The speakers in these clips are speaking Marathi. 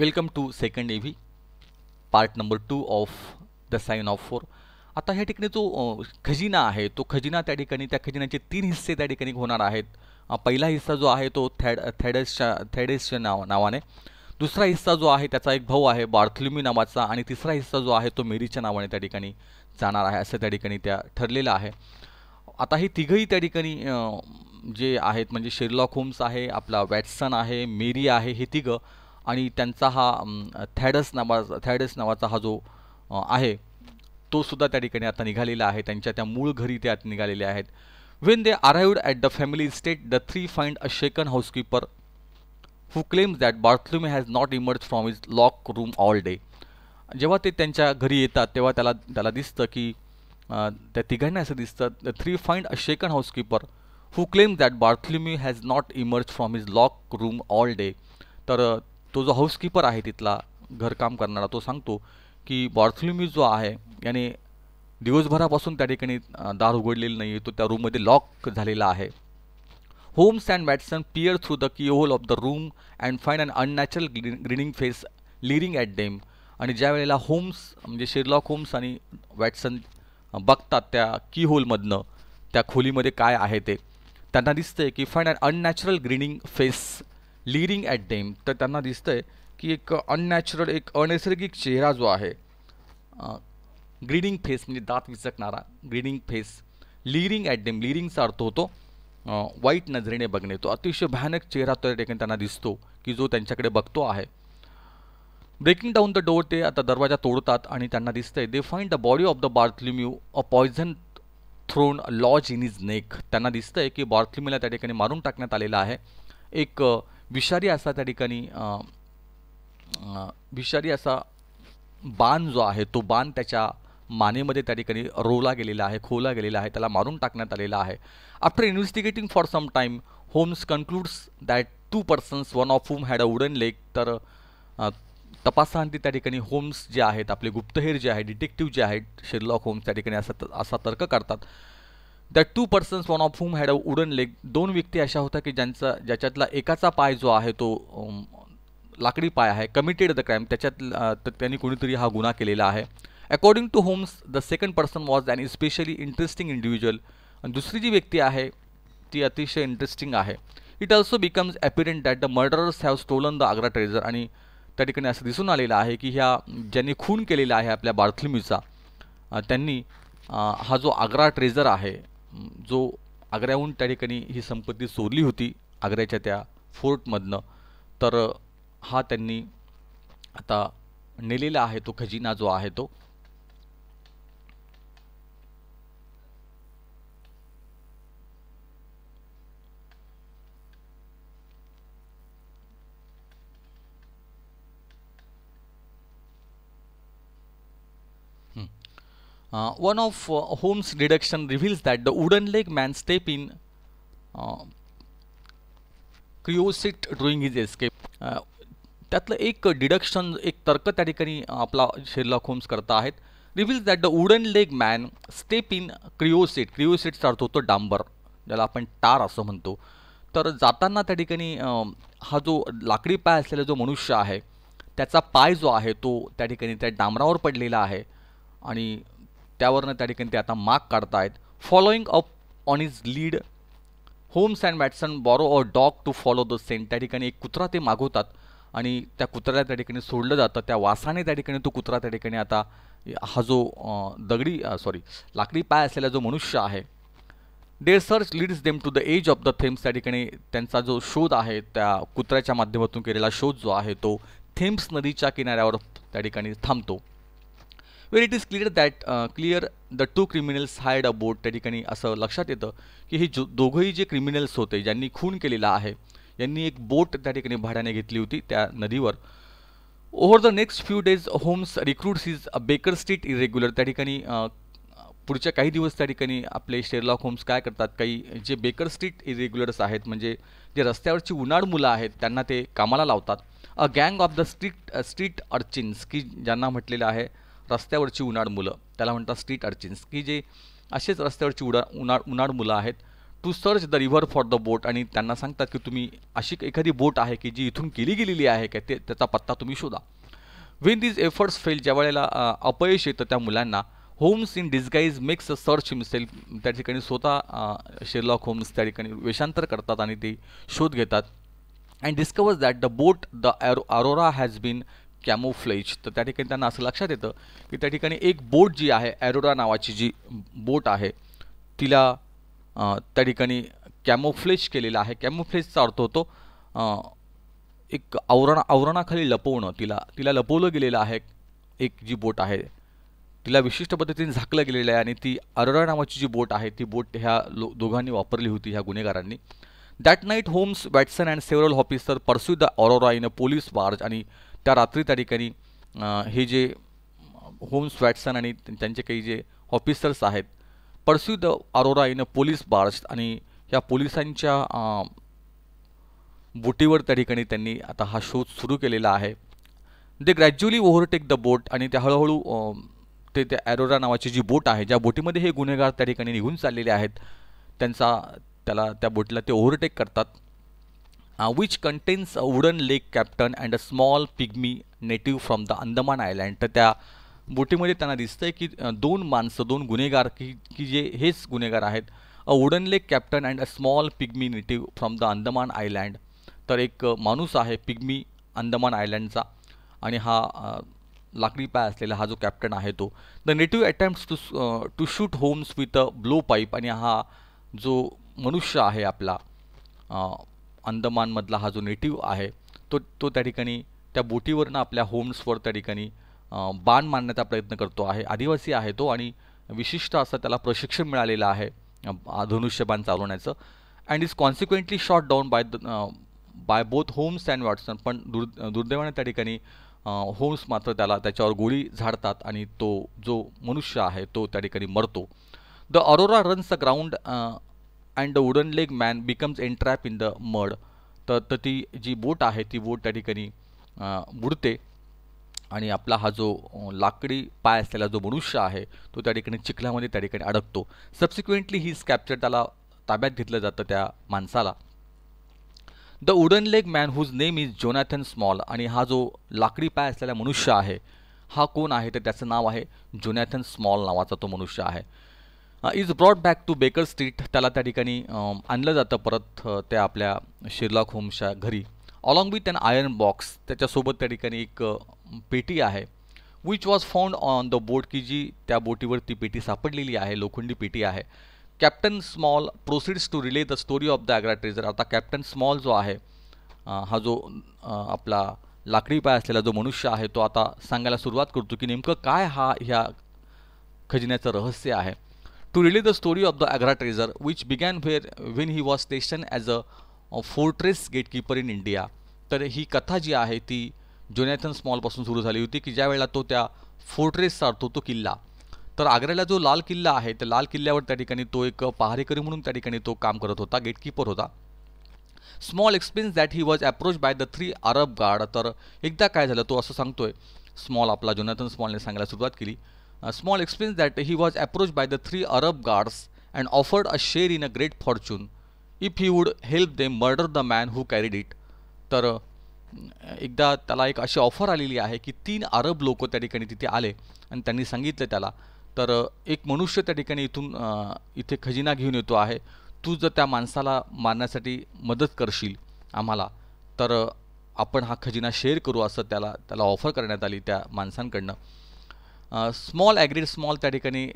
Welcome to second A V part number two of the sign of four आता ह्या ठिकाणी जो खजिना आहे तो खजिना त्या ठिकाणी त्या खजिन्याचे तीन हिस्से त्या ठिकाणी होणार आहेत पहिला हिस्सा जो आहे तो थॅड थॅडेसच्या थॅडेसच्या नाव नावाने दुसरा हिस्सा जो आहे त्याचा एक भाऊ आहे बार्थलुमी नावाचा आणि तिसरा हिस्सा जो आहे तो मेरीच्या नावाने त्या ठिकाणी जाणार आहे असं त्या ठिकाणी त्या ठरलेलं आहे आता हे तिघंही त्या ठिकाणी जे आहेत म्हणजे शेरलॉक होम्स आहे आपला वॅटसन आहे मेरी आहे हे तिघं आणि त्यांचा हा थॅडस नावाचा थॅडस नावाचा हा जो आहे तो सुद्धा त्या ठिकाणी आता निघालेला आहे त्यांच्या त्या मूळ घरी ते आता निघालेले आहेत when they arrived at the family state the three find a shaken housekeeper who claims that Bartholomew has not emerge from his lock room all day जेव्हा ते त्यांच्या घरी येतात तेव्हा त्याला त्याला दिसतं की त्या तिघांना असं दिसतं the three find a shaken housekeeper who claim that Bartholomew has not emerge from his lock room all day तर तो जो हाऊसकीपर आहे तिथला घरकाम करणारा तो सांगतो की बॉर्थलिम्यू जो आहे याने दिवसभरापासून त्या ठिकाणी दार उघडलेली नाही तो त्या रूममध्ये लॉक झालेला आहे Holmes and Watson peer through the keyhole of the room and fine and unnatural grinning face leering at them आणि ज्या वेळेला होम्स म्हणजे शिरलॉक होम्स आणि वॅटसन बघतात त्या की होलमधनं त्या खोलीमध्ये काय आहे ते त्यांना दिसतंय की fine and unnatural grinning face leering at them तर त्यांना दिसतंय की एक अननॅचरल एक अनैसर्गिक चेहरा जो आहे ग्रीडिंग फेस म्हणजे दात विचकणारा grinning face leering at them लिरिंगचा अर्थ होतो वाईट नजरेने बघणे तो अतिशय भयानक चेहरा त्या ठिकाणी त्यांना दिसतो की जो त्यांच्याकडे बघतो आहे ब्रेकिंग डाऊन द डोर ते आता दरवाजा तोडतात आणि त्यांना दिसतंय they find the body of the Bartholomew a poison thorn lodge in his neck त्यांना दिसतंय की बार्थलिम्यूला त्या ठिकाणी मारून टाकण्यात आलेला आहे एक विषारी असा त्या ठिकाणी विषारी असा बाण जो आहे तो बाण त्याच्या मानेमध्ये त्या ठिकाणी रोवला गेलेला आहे खोवला गेलेला आहे त्याला मारून टाकण्यात आलेला आहे after investigating for some time Holmes concludes that two persons one of whom had a wooden leg तर तपासांती त्या ठिकाणी होम्स जे आहेत आपले गुप्तहेर जे आहे डिटेक्टिव्ह जे आहेत शिरलॉक होम्स त्या ठिकाणी असा असा तर्क करतात the two persons one of whom had a wooden leg दोन व्यक्ती अशा होत्या की ज्यांचा ज्याच्यातला एकाचा पाय जो आहे तो लाकडी पाय आहे कमिटेड द क्राईम त्याच्यात त्यांनी कोणीतरी हा गुन्हा केलेला आहे according to Holmes the second person was an especially interesting individual आणि दुसरी जी व्यक्ती आहे ती अतिशय इंटरेस्टिंग आहे it also becomes apparent that the murderers have stolen the Agra treasure आणि त्या ठिकाणी असं दिसून आलेलं आहे की ह्या ज्यांनी खून केलेला आहे आपल्या बार्थलमीचा त्यांनी हा जो आग्रा ट्रेझर आहे जो आग्र्याहून त्या ठिकाणी ही संपत्ती चोरली होती आग्र्याच्या त्या फोर्टमधनं तर हा त्यांनी आता नेलेला आहे तो खजिना जो आहे तो Uh, one of uh, Holmes' deduction reveals that the wooden leg man step in uh, creosote drawing is escape त्यातलं एक डिडक्शन एक तर्क त्या ठिकाणी आपला शेरलॉक होम्स करता आहेत reveals that the wooden leg man step in creosote क्रिओसिटचा अर्थ होतो डांबर ज्याला आपण टार असं म्हणतो तर जाताना त्या ठिकाणी हा जो लाकडी पाय असलेला जो मनुष्य आहे त्याचा पाय जो आहे तो त्या ठिकाणी त्या डांबरावर पडलेला आहे आणि त्यावरनं त्या ठिकाणी ते आता मार्क काढतायत following up on is lead Holmes and Watson borrow or dog to follow the scent त्या ठिकाणी एक कुत्रा ते मागवतात आणि त्या कुत्र्याला त्या ठिकाणी सोडलं जातं त्या वासाने त्या ठिकाणी तो कुत्रा त्या ठिकाणी आता हा जो दगडी सॉरी लाकडी पाय असलेला जो मनुष्य आहे they search leads them to the edge of the Thames त्या ठिकाणी त्यांचा जो शोध आहे त्या कुत्र्याच्या माध्यमातून केलेला शोध जो आहे तो थेम्स नदीच्या किनाऱ्यावर त्या ठिकाणी थांबतो where it is clear that clear the two criminals hired a boat त्या ठिकाणी असं लक्षात येतं की हे जो दोघंही जे क्रिमिनल्स होते ज्यांनी खून केलेला आहे यांनी एक बोट त्या ठिकाणी भाड्याने घेतली होती त्या नदीवर over the next few days Holmes recruits is a Baker Street irregular त्या ठिकाणी uh, पुढच्या काही दिवस त्या ठिकाणी आपले शेरलॉक होम्स काय करतात काही जे बेकर स्ट्रीट इरेग्युलर्स आहेत म्हणजे जे रस्त्यावरची उन्हाळ मुलं आहेत त्यांना ते कामाला लावतात अ गँग of the street street urchins की ज्यांना म्हटलेलं आहे रस्त्यावरची उन्हाळ मुलं त्याला म्हणतात स्ट्रीट अर्चिन्स की जे असेच रस्त्यावरची उडा उन्हाळ उन्हाळ मुलं आहेत to search the river for the boat आणि त्यांना सांगतात की तुम्ही अशी एखादी बोट आहे की जी इथून केली गेलेली आहे का ते त्याचा पत्ता तुम्ही शोधा वेन दीज एफर्ट्स फेल ज्या वेळेला अपयश येतं त्या मुलांना Holmes in disguise makes a search himself त्या ठिकाणी स्वतः शेरलॉक होम्स त्या ठिकाणी वेषांतर करतात आणि ते शोध घेतात and discovers that the boat the arrow Aurora has been camouflage तर त्या ठिकाणी त्यांना असं लक्षात येतं की त्या ठिकाणी एक बोट जी आहे ॲरोरा नावाची जी बोट आहे तिला त्या ठिकाणी कॅमोफ्लेज केलेला आहे कॅमोफ्लेजचा अर्थ होतो एक आवरणा आवरणाखाली लपवणं तिला तिला लपवलं गेलेलं आहे एक जी बोट आहे तिला विशिष्ट पद्धतीने झाकलं गेलेलं आहे आणि ती अरोरा नावाची जी बोट आहे ती बोट ह्या लो दोघांनी वापरली होती ह्या गुन्हेगारांनी that night Holmes Watson and several officer pursue the Aurora in a police barge आणि त्या रात्री त्या ठिकाणी हे जे होम्स वॅटसन आणि त्यांचे काही जे ऑफिसर्स आहेत pursue the Aurora in a police barge आणि या पोलिसांच्या बोटीवर त्या ठिकाणी त्यांनी आता हा शोध सुरू केलेला आहे they gradually overtake the boat आणि त्या हळूहळू ते त्या अरोरा नावाची जी बोट आहे ज्या बोटीमध्ये हे गुन्हेगार त्या ठिकाणी निघून चाललेले आहेत त्यांचा त्याला त्या बोटीला ते ओव्हरटेक करतात which contains a wooden leg captain and a small small native from the Andaman island तर त्या बोटीमध्ये त्यांना दिसतंय की दोन माणसं दोन गुन्हेगार की की जे हेच गुन्हेगार आहेत a wooden leg captain and a small pygmy native from the Andaman island तर एक माणूस आहे पिग्मी अंदमान आयलँडचा आणि हा लाकडी पाय असलेला हा जो कॅप्टन आहे तो the native attempts to to shoot Holmes with a blow pipe आणि हा जो मनुष्य आहे आपला अंदमानमधला हा जो नेटिव्ह आहे तो तो त्या ठिकाणी त्या बोटीवरनं आपल्या होम्सवर त्या ठिकाणी बाण मारण्याचा प्रयत्न करतो आहे आदिवासी आहे तो आणि विशिष्ट असं त्याला प्रशिक्षण मिळालेलं आहे बाण चालवण्याचं and is consequently shot down by by both Holmes and Watson पण दुर् दुर्दैवाने त्या ठिकाणी होम्स मात्र त्याला त्याच्यावर गोळी झाडतात आणि तो जो मनुष्य आहे तो त्या ठिकाणी मरतो the Aurora runs the ground and the wooden leg man becomes entrap in the mud तर तर ती जी बोट आहे ती बोट त्या ठिकाणी बुडते आणि आपला हा जो लाकडी पाय असलेला जो मनुष्य आहे तो त्या ठिकाणी चिखल्यामध्ये त्या ठिकाणी अडकतो सबसिक्वेंटली ही स्कॅप्चर त्याला ताब्यात घेतलं जातं त्या माणसाला the wooden leg man whose name is Jonathan Small आणि हा जो लाकडी पाय असलेला मनुष्य आहे हा कोण आहे तर त्याचं नाव आहे जोनॅथन स्मॉल नावाचा तो मनुष्य आहे is brought back to Baker Street त्याला त्या ठिकाणी आणलं जातं परत त्या आपल्या शिर्लॉक होम्सच्या घरी along with an iron box त्याच्यासोबत त्या ठिकाणी एक पेटी आहे which was found on the boat की जी त्या बोटीवर ती पेटी सापडलेली आहे लोखंडी पेटी आहे captain Small proceeds to relay the story of the Agra treasure आता कॅप्टन स्मॉल जो आहे हा जो आपला लाकडी पाय असलेला जो मनुष्य आहे तो आता सांगायला सुरुवात करतो की नेमकं काय हा ह्या खजिन्याचं रहस्य आहे to relate the story of the Agra treasure, which began where when he was stationed as a, फोर्ट्रेस fortress gatekeeper in India. तर ही कथा जी आहे ती जोनॅथन स्मॉलपासून सुरू झाली होती की ज्या वेळेला तो त्या फोर्ट्रेस अर्थ तो किल्ला तर आग्र्याला जो लाल किल्ला आहे त्या लाल किल्ल्यावर त्या ठिकाणी तो एक पहारेकरी म्हणून त्या ठिकाणी तो काम करत होता गेटकीपर होता Small experience that he was approach by the three Arab guard तर एकदा काय झालं तो असं सांगतोय स्मॉल आपला जोनॅथन स्मॉलने सांगायला सुरुवात केली Small explains that he was approach by the three Arab guards and offered a share in a great fortune if he would help them murder the man who carried it तर एकदा त्याला एक अशी ऑफर आलेली आहे की तीन अरब लोक त्या ठिकाणी तिथे आले आणि त्यांनी सांगितलं त्याला तर एक मनुष्य त्या ठिकाणी इथून इथे खजिना घेऊन येतो आहे तू जर त्या माणसाला मारण्यासाठी मदत करशील आम्हाला तर आपण हा खजिना शेअर करू असं त्याला त्याला ऑफर करण्यात आली त्या माणसांकडनं स्मॉल ॲग्रीड स्मॉल त्या ठिकाणी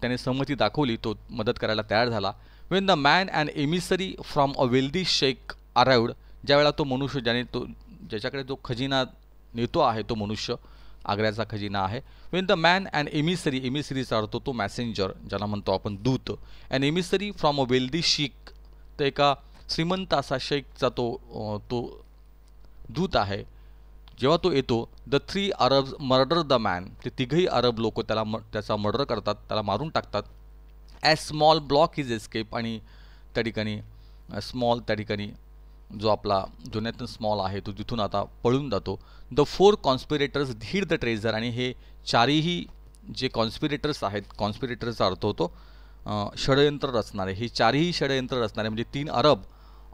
त्याने सहमती दाखवली तो मदत करायला तयार झाला when the man and emissary from a wealthy sheikh arrived ज्यावेळेला तो मनुष्य ज्याने तो ज्याच्याकडे जो खजिना नेतो आहे तो मनुष्य आग्र्याचा खजिना आहे when the man and emissary एमिसरीचा अर्थ तो मॅसेंजर ज्याला म्हणतो आपण दूत and emissary from a wealthy Sikh तर एका श्रीमंत असा शेखचा तो तो दूत आहे जेव्हा तो येतो the three Arab murder the man ते तिघही अरब लोक त्याला म त्याचा मर्डर करतात त्याला मारून टाकतात as Small block is escape आणि त्या ठिकाणी स्मॉल त्या ठिकाणी जो आपला जुन्यातून स्मॉल आहे तो तिथून आता पळून जातो the four conspirators hid the treasure आणि हे चारही जे कॉन्स्पिरेटर्स आहेत कॉन्स्पिरेटर्सचा अर्थ होतो षडयंत्र रचणारे हे चारही षडयंत्र रचणारे म्हणजे तीन अरब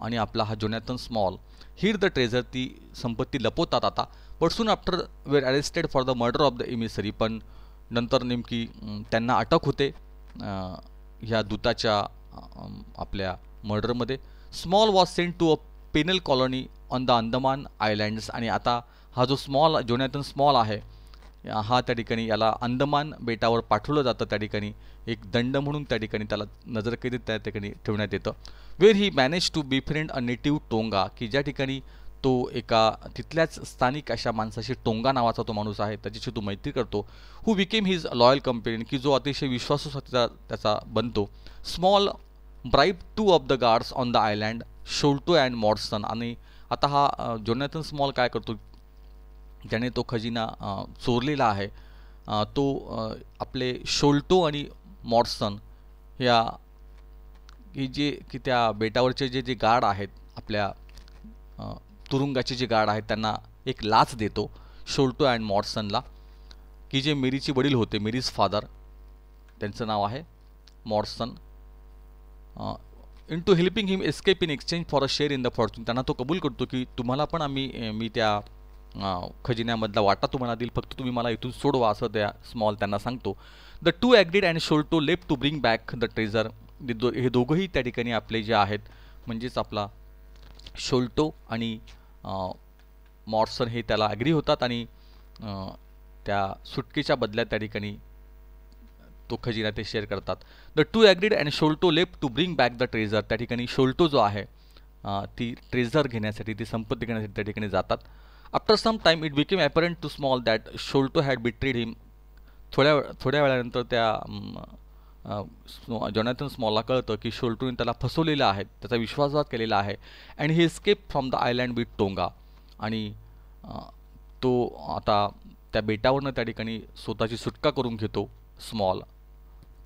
आणि आपला हा जुन्यातन स्मॉल हिर द ट्रेझर ती संपत्ती लपवतात आता but soon after were arrested for the murder of the emissary पण नंतर नेमकी त्यांना अटक होते ह्या दूताच्या आपल्या मर्डरमध्ये Small was sent to a penal colony on the Andaman islands आणि आता हा जो स्मॉल जोनॅथन स्मॉल आहे हा त्या ठिकाणी याला अंदमान बेटावर पाठवलं जातं त्या ठिकाणी एक दंड म्हणून त्या ठिकाणी त्याला नजरकैदेत त्या ठिकाणी ठेवण्यात येतं where he manage to friend a native Tonga की ज्या ठिकाणी तो एका तिथल्याच स्थानिक अशा माणसाशी टोंगा नावाचा तो माणूस आहे त्याच्याशी तो मैत्री करतो who became his loyal companion की जो अतिशय विश्वासू त्याचा बनतो Small bribe two of the guards on the island Sholto and Morstan आणि आता हा जोनॅथन स्मॉल काय करतो ज्याने तो खजिना चोरलेला आहे तो आपले शोल्टो आणि मॉर्सन या की जे की त्या बेटावरचे जे जे गार्ड आहेत आपल्या तुरुंगाचे जे गाड आहेत त्यांना एक लाच देतो शोल्टो अँड मॉर्सनला की जे मेरीचे वडील होते मेरीज फादर त्यांचं नाव आहे Morstan into helping him escape in exchange for a share in the fortune त्यांना तो कबूल करतो की तुम्हाला पण आम्ही मी त्या खजिन्यामधला वाटा तुम्हाला देईल फक्त तुम्ही मला इथून सोडवा असं त्या स्मॉल त्यांना सांगतो the two agreed and Sholto left to bring back the treasure दो हे दोघंही त्या ठिकाणी आपले जे आहेत म्हणजेच आपला शोल्टो आणि मॉर्सन हे त्याला ॲग्री होतात आणि त्या सुटकेच्या बदल्यात त्या ठिकाणी तो खजिना ते शेअर करतात the two agreed and Sholto left to bring back the treasure त्या ठिकाणी शोल्टो जो आहे ती ट्रेझर घेण्यासाठी ती संपत्ती घेण्यासाठी त्या ठिकाणी जातात after some time it became apparent to Small that Sholto had betrayed him थोड्या थोड्या वेळानंतर त्या जॉनॅथन स्मॉलला कळतं की शोल्टोने त्याला फसवलेलं आहे त्याचा विश्वासघात केलेला आहे and he escape from the island with Tonga आणि तो आता त्या बेटावरनं त्या ठिकाणी स्वतःची सुटका करून घेतो स्मॉल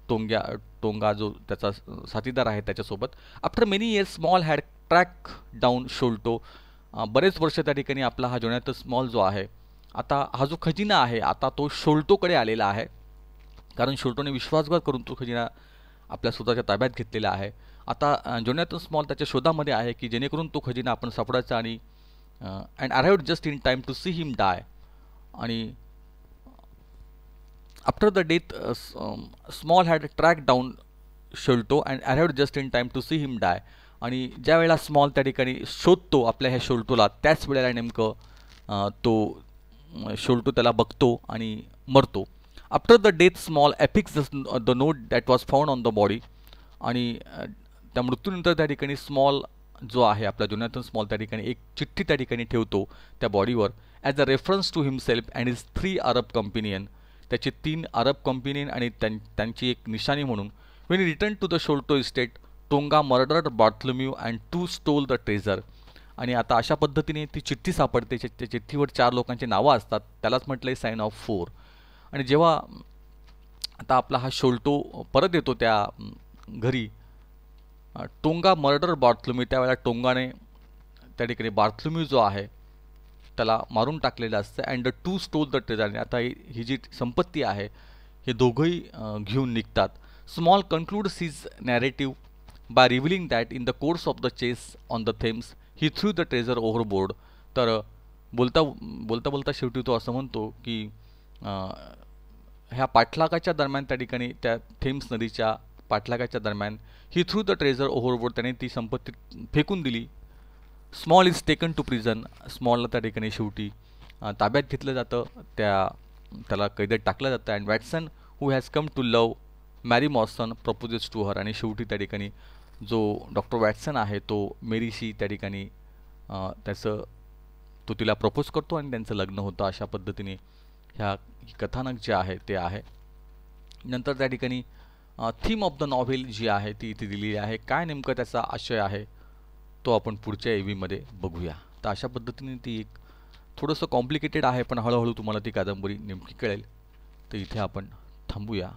टोंग्या टोंगा जो त्याचा साथीदार आहे त्याच्यासोबत after many years Small had track down Sholto बरेच वर्ष त्या ठिकाणी आपला हा जोनॅथन स्मॉल जो आहे आता हा जो खजिना आहे आता तो शोल्टोकडे आलेला आहे कारण शोल्टोने विश्वासघात करून तो खजिना आपल्या स्वतःच्या ताब्यात घेतलेला आहे आता जोनॅथन स्मॉल त्याच्या शोधामध्ये आहे की जेणेकरून तो खजिना आपण सापडायचा आणि and arrived just in time to see him die आणि after the death Small had track down Sholto and arrived just in time to see him die आणि ज्या वेळेला स्मॉल त्या ठिकाणी शोधतो आपल्या ह्या शोल्टोला त्याच वेळेला नेमकं तो शोल्टो त्याला बघतो आणि मरतो after the death Small affixes the note that was found on the body आणि त्या मृत्यूनंतर त्या ठिकाणी स्मॉल जो आहे आपला जुन्यातून स्मॉल त्या ठिकाणी एक चिठ्ठी त्या ठिकाणी ठेवतो त्या बॉडीवर as a reference to himself and is three Arab companion त्याचे तीन अरब कंपिनियन आणि त्यांची एक निशाणी म्हणून when return to the Sholto estate Tonga murder Bartholomew and two stole the treasure आणि आता अशा पद्धतीने ती चिठ्ठी सापडते त्या चिठ्ठीवर चार लोकांची नावं असतात त्यालाच म्हटलं आहे साईन ऑफ फोर आणि जेव्हा आता आपला हा शोल्टो परत येतो त्या घरी टोंगा मर्डर बार्थलुमी त्यावेळेला टोंगाने त्या ठिकाणी बार्थलुमी जो आहे त्याला मारून टाकलेलं असतं and the two stole the treasure आता ही जी संपत्ती आहे हे दोघंही घेऊन निघतात Small conclude is narrative by revealing that in the course of the chase on the Thames he threw the treasure overboard तर बोलता बोलता बोलता शेवटी तो असं म्हणतो की ह्या पाठलागाच्या दरम्यान त्या ठिकाणी त्या थेम्स नदीच्या पाठलागाच्या दरम्यान he threw the treasure overboard त्याने ती संपत्ती फेकून दिली Small is taken to prison स्मॉलला त्या ठिकाणी शेवटी ताब्यात घेतलं जातं त्या त्याला कैदेत टाकलं जातं and Watson who has come to love Mary Morstan proposes to her आणि शेवटी त्या ठिकाणी जो डॉक्टर वॅटसन आहे तो मेरीशी त्या ठिकाणी त्याचं तो तिला प्रपोज करतो आणि त्यांचं लग्न होतं अशा पद्धतीने ह्या कथानक जे आहे ते आहे नंतर त्या ठिकाणी थीम ऑफ द नॉव्हेल जी आहे ती इथे दिलेली आहे काय नेमकं त्याचा आशय आहे तो आपण पुढच्या एव्हीमध्ये बघूया तर अशा पद्धतीने ती एक थोडंसं कॉम्प्लिकेटेड आहे पण हळूहळू तुम्हाला ती कादंबरी नेमकी कळेल तर इथे आपण थांबूया